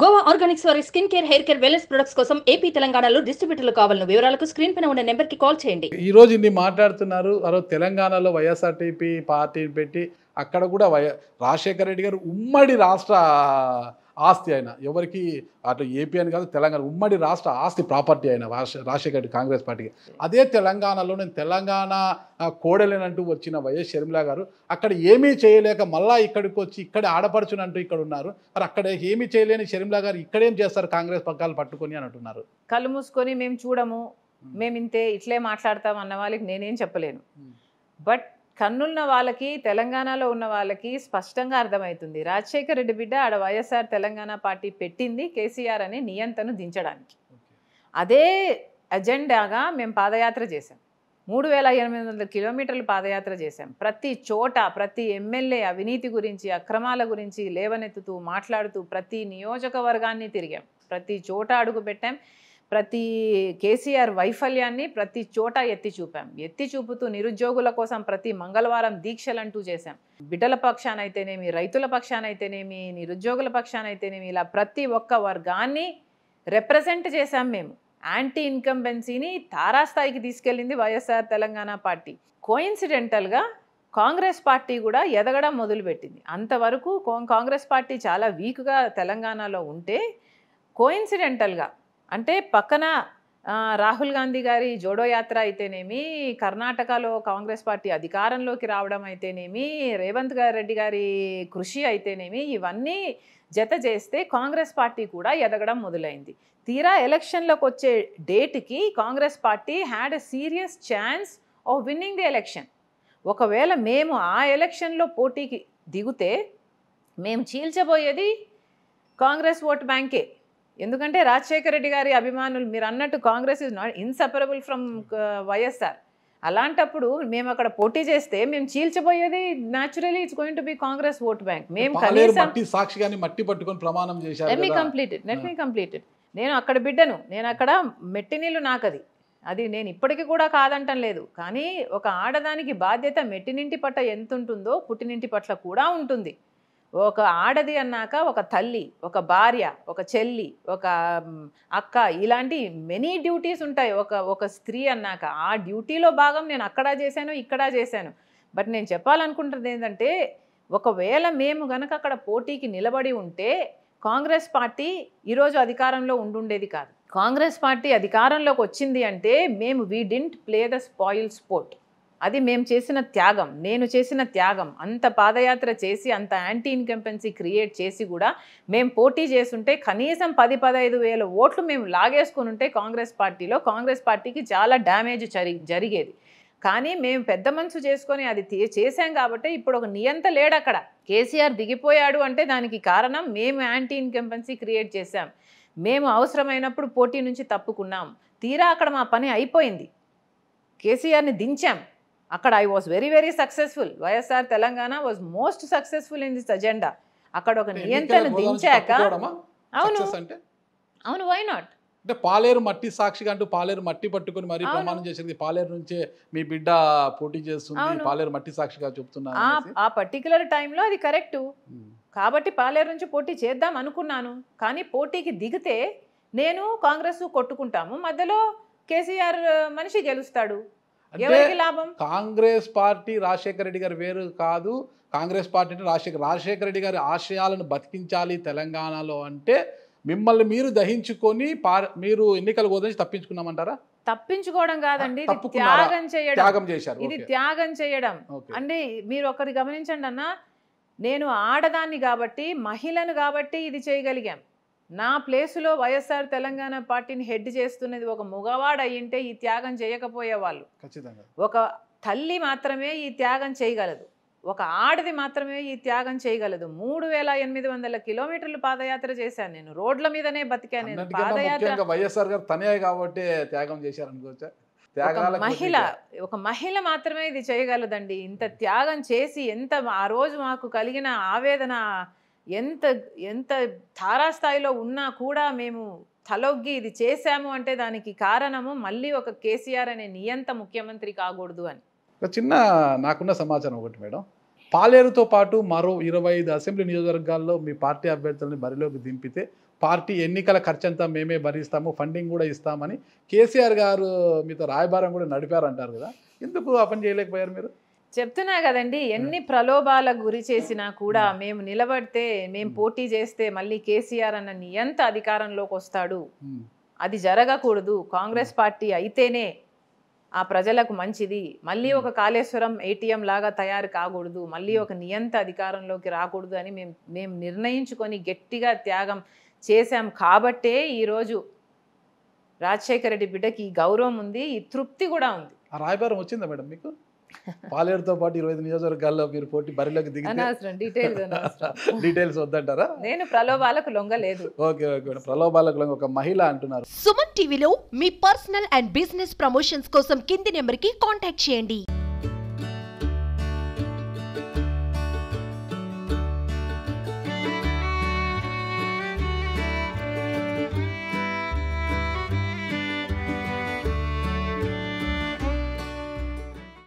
Goa organics వారి skin care hair care wellness products కోసం AP తెలంగాణలో డిస్ట్రిబ్యూటర్లు కావాలను వివరాలకు స్క్రీన్ పైన ఉన్న నెంబర్కి కాల్ చేయండి ఈ రోజు ఇన్ని మాట్లాడుతున్నారు అరో తెలంగాణలో వైఎస్ఆర్టీపీ పార్టీని పెట్టి అక్కడ కూడా వై రాజశేఖర రెడ్డి గారు ఉమ్మడి రాష్ట్ర ఆస్తి ఆయన ఎవరికి అటు ఏపీ అని కాదు తెలంగాణ ఉమ్మడి రాష్ట్ర ఆస్తి ప్రాపర్టీ ఆయన రాజశేఖర రెడ్డి కాంగ్రెస్ పార్టీకి అదే తెలంగాణలో నేను తెలంగాణ కోడలేనంటూ వచ్చిన వైఎస్ షర్మిల గారు అక్కడ ఏమీ చేయలేక మళ్ళా ఇక్కడికి వచ్చి ఇక్కడ ఆడపడుచునంటూ ఇక్కడ ఉన్నారు మరి అక్కడ ఏమీ చేయలేని షర్మిల గారు ఇక్కడేం చేస్తారు కాంగ్రెస్ పక్కలు పట్టుకొని అని అంటున్నారు కళ్ళు మూసుకొని మేము చూడము మేము ఇంతే ఇట్లే మాట్లాడతాం అన్న వాళ్ళకి నేనేం చెప్పలేను బట్ కన్నున్న వాళ్ళకి తెలంగాణలో ఉన్న వాళ్ళకి స్పష్టంగా అర్థమవుతుంది రాజశేఖర రెడ్డి బిడ్డ ఆడ వైఎస్ఆర్ తెలంగాణ పార్టీ పెట్టింది కేసీఆర్ అనే నియంతను దించడానికి అదే అజెండాగా మేము పాదయాత్ర చేశాం మూడు వేల ఎనిమిది వందల కిలోమీటర్లు పాదయాత్ర చేశాం ప్రతి చోట ప్రతి ఎమ్మెల్యే అవినీతి గురించి అక్రమాల గురించి లేవనెత్తుతూ మాట్లాడుతూ ప్రతి నియోజకవర్గాన్ని తిరిగాం ప్రతి చోట అడుగు పెట్టాం ప్రతి కేసీఆర్ వైఫల్యాన్ని ప్రతి చోట ఎత్తి చూపాం ఎత్తి చూపుతూ నిరుద్యోగుల కోసం ప్రతి మంగళవారం దీక్షలంటూ చేశాం బిడ్డల పక్షానైతేనేమి రైతుల పక్షానైతేనేమి నిరుద్యోగుల పక్షానైతేనేమి ఇలా ప్రతి ఒక్క వర్గాన్ని రిప్రజెంట్ చేశాం మేము యాంటీ ఇన్కంబెన్సీని తారాస్థాయికి తీసుకెళ్ళింది వైఎస్ఆర్ తెలంగాణ పార్టీ కోయిన్సిడెంటల్గా కాంగ్రెస్ పార్టీ కూడా ఎదగడం మొదలుపెట్టింది అంతవరకు కాంగ్రెస్ పార్టీ చాలా వీక్గా తెలంగాణలో ఉంటే కోయిన్సిడెంటల్గా అంటే పక్కన రాహుల్ గాంధీ గారి జోడో యాత్ర అయితేనేమి కర్ణాటకలో కాంగ్రెస్ పార్టీ అధికారంలోకి రావడం అయితేనేమి రేవంత్ రెడ్డి గారి కృషి అయితేనేమి ఇవన్నీ జత చేస్తే కాంగ్రెస్ పార్టీ కూడా ఎదగడం మొదలైంది తీరా ఎలక్షన్లోకి వచ్చే డేట్కి Congress party had a serious chance of winning the election ఒకవేళ మేము ఆ ఎలక్షన్లో పోటీకి దిగితే మేము చీల్చబోయేది కాంగ్రెస్ ఓట్ బ్యాంకే ఎందుకంటే రాజశేఖర రెడ్డి గారి అభిమానులు మీరు అన్నట్టు Congress is not inseparable from YSR అలాంటప్పుడు మేము అక్కడ పోటీ చేస్తే మేము చీల్చబోయేది naturally it's going to be Congress vote bank మేము కనీసం మట్టి పట్టుకొని ప్రమాణం కంప్లీటెడ్ మీ కంప్లీటెడ్ నేను అక్కడ బిడ్డను నేను అక్కడ మెట్టి నీళ్ళు నాకది అది నేను ఇప్పటికీ కూడా కాదంటం లేదు కానీ ఒక ఆడదానికి బాధ్యత మెట్టినింటి పట్ల ఎంత ఉంటుందో పుట్టినింటి పట్ల కూడా ఉంటుంది ఒక ఆడది అన్నాక ఒక తల్లి ఒక భార్య ఒక చెల్లి ఒక అక్క ఇలాంటి మెనీ డ్యూటీస్ ఉంటాయి ఒక ఒక స్త్రీ అన్నాక ఆ డ్యూటీలో భాగం నేను అక్కడ చేశాను ఇక్కడ చేశాను బట్ నేను చెప్పాలనుకుంటున్నది ఏంటంటే ఒకవేళ మేము గనక అక్కడ పోటీకి నిలబడి ఉంటే కాంగ్రెస్ పార్టీ ఈరోజు అధికారంలో ఉండుండేది కాదు కాంగ్రెస్ పార్టీ అధికారంలోకి వచ్చింది అంటే మేము we didn't play the spoil sport అది మేము చేసిన త్యాగం నేను చేసిన త్యాగం అంత పాదయాత్ర చేసి అంత యాంటీ ఇన్కంపెన్సీ క్రియేట్ చేసి కూడా మేము పోటీ చేస్తుంటే కనీసం పది పదహైదు వేల ఓట్లు మేము లాగేసుకుని ఉంటే కాంగ్రెస్ పార్టీలో కాంగ్రెస్ పార్టీకి చాలా డ్యామేజ్ జరిగేది కానీ మేము పెద్ద మనసు చేసుకొని అది చేసాం కాబట్టి ఇప్పుడు ఒక నియంత లేడు అక్కడ కేసీఆర్ దిగిపోయాడు అంటే దానికి కారణం మేము యాంటీ ఇన్కంపెన్సీ క్రియేట్ చేశాం మేము అవసరమైనప్పుడు పోటీ నుంచి తప్పుకున్నాం తీరా అక్కడ మా పని అయిపోయింది కేసీఆర్ని దించాం అక్కడ I was very very successful YSR Telangana was most successful in this agenda అక్కడ ఒక నియంత్రణ దించాక అవును అవును వై నాట్ అంటే పాలేరు మట్టి సాక్షిగా అంటూ పాలేరు మట్టి పట్టుకుని మరీ ప్రమాణం చేసింది పాలేరు నుంచే మీ బిడ్డ పోటీ చేస్తుంది పాలేరు మట్టి సాక్షిగా చెప్తున్నా ఆ పర్టికులర్ టైంలో అది కరెక్టు కాబట్టి పాలేరు నుంచి పోటీ చేద్దాం అనుకున్నాను కానీ పోటీకి దిగితే నేను కాంగ్రెస్ కొట్టుకుంటాము మధ్యలో కేసీఆర్ మనిషి గెలుస్తాడు అంటే కాంగ్రెస్ పార్టీ రాజశేఖర రెడ్డి గారు వేరు కాదు కాంగ్రెస్ పార్టీ అంటే రాజశేఖర రాజశేఖర రెడ్డి గారి ఆశయాలను బతికించాలి తెలంగాణలో అంటే మిమ్మల్ని మీరు దహించుకొని మీరు ఎన్నికలు కోదని తప్పించుకున్నామంటారా తప్పించుకోవడం కాదండి త్యాగం చేయడం త్యాగం చేశారు ఇది త్యాగం చేయడం అంటే మీరు ఒకరు గమనించండి అన్న నేను ఆడదాన్ని కాబట్టి మహిళను కాబట్టి ఇది చేయగలిగాం నా ప్లేసులో వైఎస్ఆర్ తెలంగాణ పార్టీని హెడ్ చేస్తున్నది ఒక మగవాడు అయ్యింటే ఈ త్యాగం చేయకపోయే వాళ్ళు ఒక తల్లి మాత్రమే ఈ త్యాగం చేయగలదు ఒక ఆడది మాత్రమే ఈ త్యాగం చేయగలదు మూడు వేల ఎనిమిది వందల కిలోమీటర్లు పాదయాత్ర చేశాను నేను రోడ్ల మీదనే బతికాను నేను పాదయాత్ర త్యాగం మహిళ ఒక మహిళ మాత్రమే ఇది చేయగలదండి ఇంత త్యాగం చేసి ఎంత ఆ రోజు మాకు కలిగిన ఆవేదన ఎంత ఎంత తారాస్థాయిలో ఉన్నా కూడా మేము తలొగ్గి ఇది చేశాము అంటే దానికి కారణము మళ్ళీ ఒక కేసీఆర్ అనే నియంత ముఖ్యమంత్రి కాకూడదు అని ఒక చిన్న నాకున్న సమాచారం ఒకటి మేడం పాలేరుతో పాటు మరో ఇరవై ఐదు అసెంబ్లీ నియోజకవర్గాల్లో మీ పార్టీ అభ్యర్థులని బరిలోకి దింపితే పార్టీ ఎన్నికల ఖర్చంతా మేమే భరిస్తాము ఫండింగ్ కూడా ఇస్తామని కేసీఆర్ గారు మీతో రాయబారం కూడా నడిపారంటారు కదా ఎందుకు ఆ చేయలేకపోయారు మీరు చెప్తున్నా కదండి ఎన్ని ప్రలోభాలకు గురి చేసినా కూడా మేము నిలబడితే మేము పోటీ చేస్తే మళ్ళీ కేసీఆర్ అన్న నియంత అధికారంలోకి వస్తాడు అది జరగకూడదు కాంగ్రెస్ పార్టీ అయితేనే ఆ ప్రజలకు మంచిది మళ్ళీ ఒక కాళేశ్వరం ఏటీఎం లాగా తయారు కాకూడదు మళ్ళీ ఒక నియంత అధికారంలోకి రాకూడదు అని మేము మేము నిర్ణయించుకొని గట్టిగా త్యాగం చేశాం కాబట్టే ఈరోజు రాజశేఖర రెడ్డి బిడ్డకి ఈ గౌరవం ఉంది ఈ తృప్తి కూడా ఉంది రాయబారం వచ్చిందా మేడం మీకు పాలేరుతో పాటు ఇరవై ఐదు నియోజకవర్గాల్లో మీరు పోటీ బరిలోకి దిగి డీటెయిల్స్ వద్దంటారా నేను ప్రలోభాలకు లేదు ఓకే ఓకే ప్రలోభాలకు లొంగ ఒక మహిళ అంటున్నారు సుమన్ టీవీలో మీ పర్సనల్ అండ్ బిజినెస్ ప్రమోషన్స్ కోసం కింది నెంబర్ కి కాంటాక్ట్ చేయండి